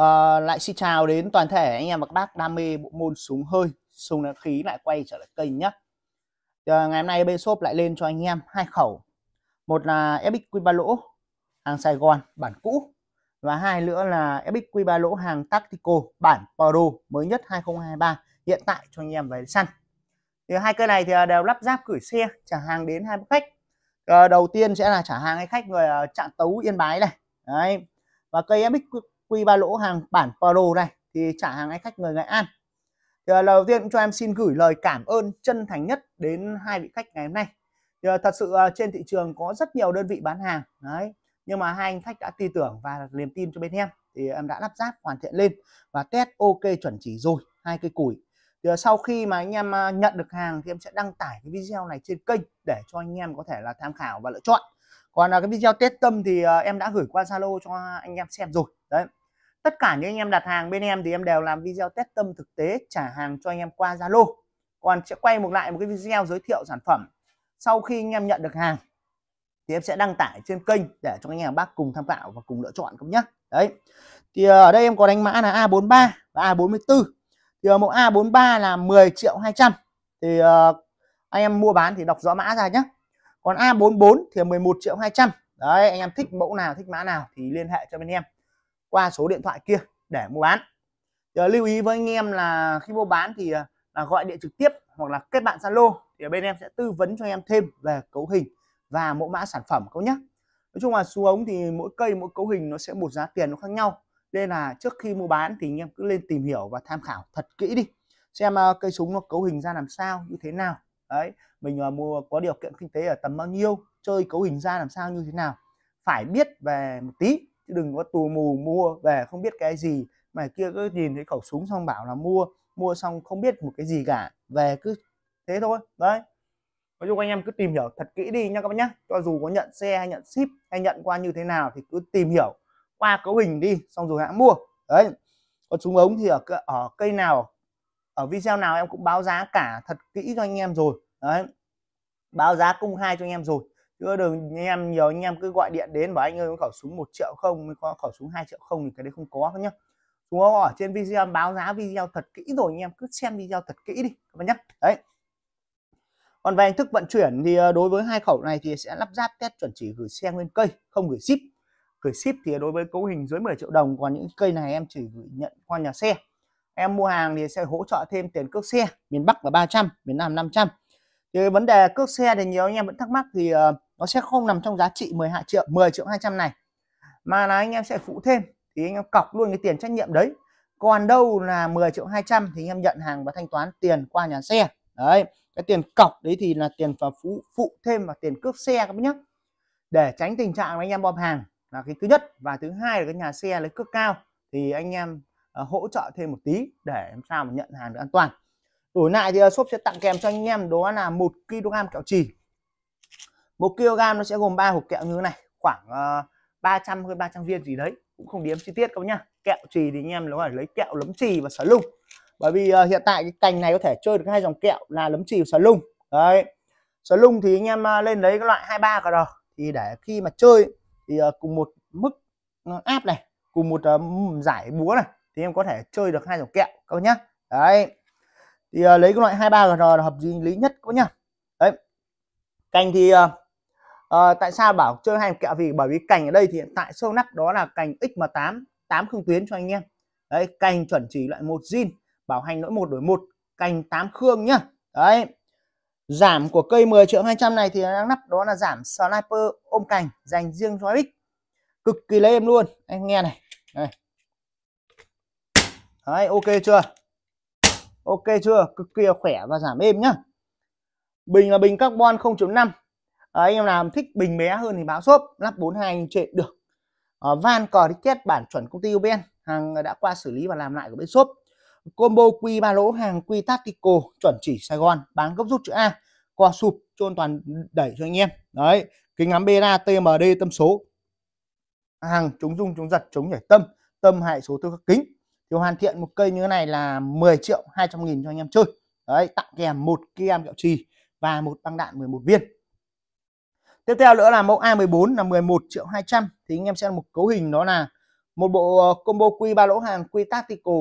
À, lại xin chào đến toàn thể anh em và các bác đam mê bộ môn súng hơi, súng nén khí lại quay trở lại kênh nhé. À, ờ, ngày hôm nay bên shop lại lên cho anh em hai khẩu. Một là FX Q3 lỗ hàng Sài Gòn bản cũ và hai nữa là FX Q3 lỗ hàng Tactico bản Pro mới nhất 2023 hiện tại cho anh em về săn. Thì hai cây này thì ờ, đều lắp ráp gửi xe trả hàng đến hai khách. À, đầu tiên sẽ là trả hàng khách người trạng Tấu Yên Bái này. Đấy. Và cây FX quy ba lỗ hàng bản Pro này thì trả hàng anh khách người Nghệ An. Thì à, lần đầu tiên cho em xin gửi lời cảm ơn chân thành nhất đến hai vị khách ngày hôm nay. Thì à, thật sự à, trên thị trường có rất nhiều đơn vị bán hàng đấy, nhưng mà hai anh khách đã tin tưởng và niềm tin cho bên em thì em đã lắp ráp hoàn thiện lên và test ok chuẩn chỉ rồi hai cây củi. Thì sau khi mà anh em nhận được hàng thì em sẽ đăng tải cái video này trên kênh để cho anh em có thể là tham khảo và lựa chọn. Còn là cái video test tâm thì em đã gửi qua Zalo cho anh em xem rồi. Đấy tất cả những anh em đặt hàng bên em thì em đều làm video test tâm thực tế trả hàng cho anh em qua Zalo còn sẽ quay một lại một cái video giới thiệu sản phẩm sau khi anh em nhận được hàng thì em sẽ đăng tải trên kênh để cho anh em bác cùng tham khảo và cùng lựa chọn cũng nhé đấy thì ờ, ở đây em có đánh mã là A43 và A44 thì ờ, mẫu A43 là 10 triệu 200 thì ờ, anh em mua bán thì đọc rõ mã ra nhé còn A44 thì 11 triệu 200 đấy anh em thích mẫu nào thích mã nào thì liên hệ cho bên em qua số điện thoại kia để mua bán Giờ lưu ý với anh em là khi mua bán thì à, là gọi điện trực tiếp hoặc là kết bạn Zalo thì bên em sẽ tư vấn cho anh em thêm về cấu hình và mẫu mã sản phẩm các nhé. Nói chung là xuống ống thì mỗi cây mỗi cấu hình nó sẽ một giá tiền nó khác nhau. Nên là trước khi mua bán thì anh em cứ lên tìm hiểu và tham khảo thật kỹ đi. Xem à, cây súng nó cấu hình ra làm sao, như thế nào. Đấy, mình à, mua có điều kiện kinh tế ở tầm bao nhiêu, chơi cấu hình ra làm sao như thế nào. Phải biết về một tí chứ đừng có tù mù mua về không biết cái gì mà kia cứ nhìn thấy khẩu súng xong bảo là mua mua xong không biết một cái gì cả về cứ thế thôi đấy nói chung anh em cứ tìm hiểu thật kỹ đi nha các bạn nhé cho dù có nhận xe hay nhận ship hay nhận qua như thế nào thì cứ tìm hiểu qua cấu hình đi xong rồi hãng mua đấy còn súng ống thì ở ở cây nào ở video nào em cũng báo giá cả thật kỹ cho anh em rồi đấy báo giá công khai cho anh em rồi chứ đừng anh em nhiều anh em cứ gọi điện đến bảo anh ơi có khẩu súng một triệu không mới có khẩu súng 2 triệu không thì cái đấy không có nhá đúng không ở trên video báo giá video thật kỹ rồi anh em cứ xem video thật kỹ đi các bạn nhá đấy còn về hình thức vận chuyển thì ờ, đối với hai khẩu này thì sẽ lắp ráp test chuẩn chỉ gửi xe lên cây không gửi ship gửi ship thì đối với cấu hình dưới 10 triệu đồng còn những cây này em chỉ gửi nhận qua nhà xe em mua hàng thì sẽ hỗ trợ thêm tiền cước xe miền Bắc là 300 miền Nam 500 thì vấn đề cước xe thì nhiều anh em vẫn thắc mắc thì uh, nó sẽ không nằm trong giá trị 12 triệu 10 triệu 200 này mà là anh em sẽ phụ thêm thì anh em cọc luôn cái tiền trách nhiệm đấy còn đâu là 10 triệu 200 thì anh em nhận hàng và thanh toán tiền qua nhà xe đấy cái tiền cọc đấy thì là tiền và phụ phụ thêm và tiền cướp xe các bác nhé để tránh tình trạng anh em bom hàng là cái thứ nhất và thứ hai là cái nhà xe lấy cước cao thì anh em uh, hỗ trợ thêm một tí để làm sao mà nhận hàng được an toàn đổi lại thì uh, shop sẽ tặng kèm cho anh em đó là một kg kẹo trì một kg nó sẽ gồm 3 hộp kẹo như thế này khoảng uh, ờ, 300 hơn 300 viên gì đấy cũng không điếm chi tiết các nhá kẹo trì thì anh em nó phải lấy kẹo lấm trì và xà lung bởi vì uh, hiện tại cái cành này có thể chơi được hai dòng kẹo là lấm trì và xà lung đấy xà lung thì anh em uh, lên lấy cái loại 23 cờ thì để khi mà chơi thì uh, cùng một mức áp này cùng một uh, giải búa này thì em có thể chơi được hai dòng kẹo các nhá đấy thì uh, lấy cái loại 23 cờ là hợp lý nhất các nhá đấy cành thì uh, à, tại sao bảo chơi hai kẹo vì bởi vì cành ở đây thì hiện tại sâu nắp đó là cành x mà 8 8 khương tuyến cho anh em đấy cành chuẩn chỉ loại một zin bảo hành lỗi một đổi một cành 8 khương nhá đấy giảm của cây 10 triệu 200 này thì đang nắp đó là giảm sniper ôm cành dành riêng cho x cực kỳ lấy em luôn anh nghe này đây. đấy ok chưa ok chưa cực kỳ khỏe và giảm êm nhá bình là bình carbon 0.5 Ờ, anh em nào thích bình bé hơn thì báo xốp lắp 42 anh chơi được à, van cò đi kết bản chuẩn công ty uben hàng đã qua xử lý và làm lại của bên shop combo quy ba lỗ hàng quy tactical chuẩn chỉ Sài Gòn bán gốc rút chữ A co sụp trôn toàn đẩy cho anh em đấy kính ngắm beta TMD tâm số hàng chống rung chống giật chống nhảy tâm tâm hại số tư các kính thì hoàn thiện một cây như thế này là 10 triệu 200 nghìn cho anh em chơi đấy tặng kèm một kem kẹo trì và một băng đạn 11 viên tiếp theo nữa là mẫu A14 là 11 triệu 200 thì anh em xem một cấu hình đó là một bộ ờ, combo quy ba lỗ hàng quy tactical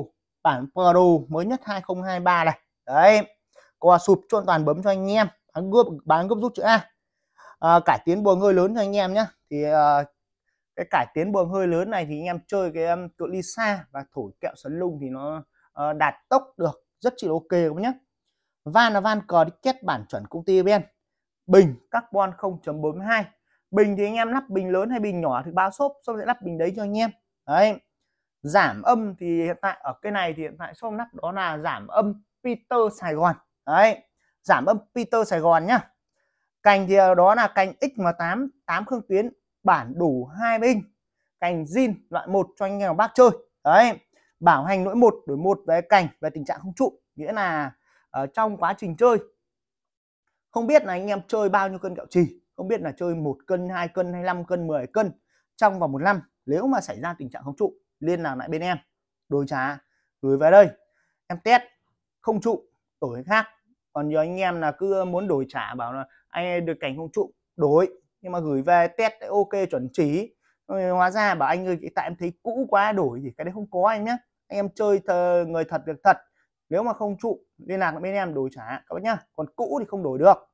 bản Pro mới nhất 2023 này đấy qua sụp cho toàn bấm cho anh em bán gốc bán gốc rút chữ A à, cải tiến buồng hơi lớn cho anh em nhé thì à, cái cải tiến buồng hơi lớn này thì anh em chơi cái um, cự ly xa và thổi kẹo sấn lung thì nó uh, đạt tốc được rất chỉ ok các nhé van là van cờ đi kết bản chuẩn công ty bên bình carbon 0.42 bình thì anh em lắp bình lớn hay bình nhỏ thì bao xốp xong sẽ lắp bình đấy cho anh em đấy giảm âm thì hiện tại ở cái này thì hiện tại xong lắp đó là giảm âm Peter Sài Gòn đấy giảm âm Peter Sài Gòn nhá cành thì đó là cành x XM8 8 khương tuyến bản đủ hai bình cành zin loại một cho anh em bác chơi đấy bảo hành lỗi một đổi một về cành về tình trạng không trụ nghĩa là ở ờ, trong quá trình chơi không biết là anh em chơi bao nhiêu cân kẹo trì không biết là chơi một cân hai cân hay 5 cân 10 cân trong vòng một năm nếu mà xảy ra tình trạng không trụ liên lạc lại bên em đổi trả gửi về đây em test không trụ đổi khác còn nhiều anh em là cứ muốn đổi trả bảo là anh được cảnh không trụ đổi nhưng mà gửi về test ok chuẩn chỉ hóa ra bảo anh ơi tại em thấy cũ quá đổi gì cái đấy không có anh nhé anh em chơi thờ, người thật việc thật nếu mà không trụ liên lạc bên em đổi trả các bác nhá còn cũ thì không đổi được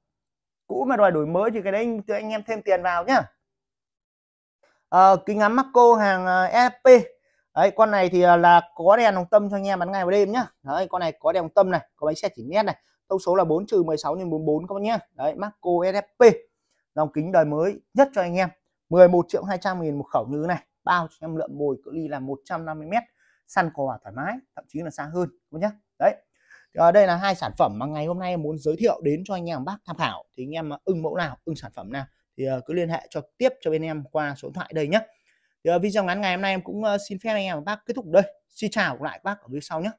cũ mà đòi đổi mới thì cái đấy thì anh em thêm tiền vào nhá à, kính ngắm Marco hàng ờ, FP đấy con này thì ờ, là có đèn hồng tâm cho anh em bán ngày và đêm nhá đấy con này có đèn hồng tâm này có bánh xe chỉ nét này thông số là 4 trừ 16 nhân 44 các bác nhá đấy Marco FP, dòng kính đời mới nhất cho anh em 11 triệu 200 nghìn một khẩu như thế này bao cho em lượm mồi cự ly là 150 mét săn cò thoải mái thậm chí là xa hơn các bác nhé đấy à, đây là hai sản phẩm mà ngày hôm nay em muốn giới thiệu đến cho anh em bác tham khảo thì anh em ờ, ưng mẫu nào ưng sản phẩm nào thì ờ, cứ liên hệ cho tiếp cho bên em qua số điện thoại đây nhé thì video ngắn ngày hôm nay em cũng xin phép anh em bác kết thúc đây xin chào lại bác ở phía sau nhé